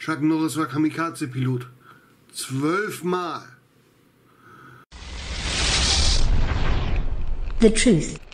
Chuck Norris war Kamikaze-Pilot. Zwölfmal. The truth.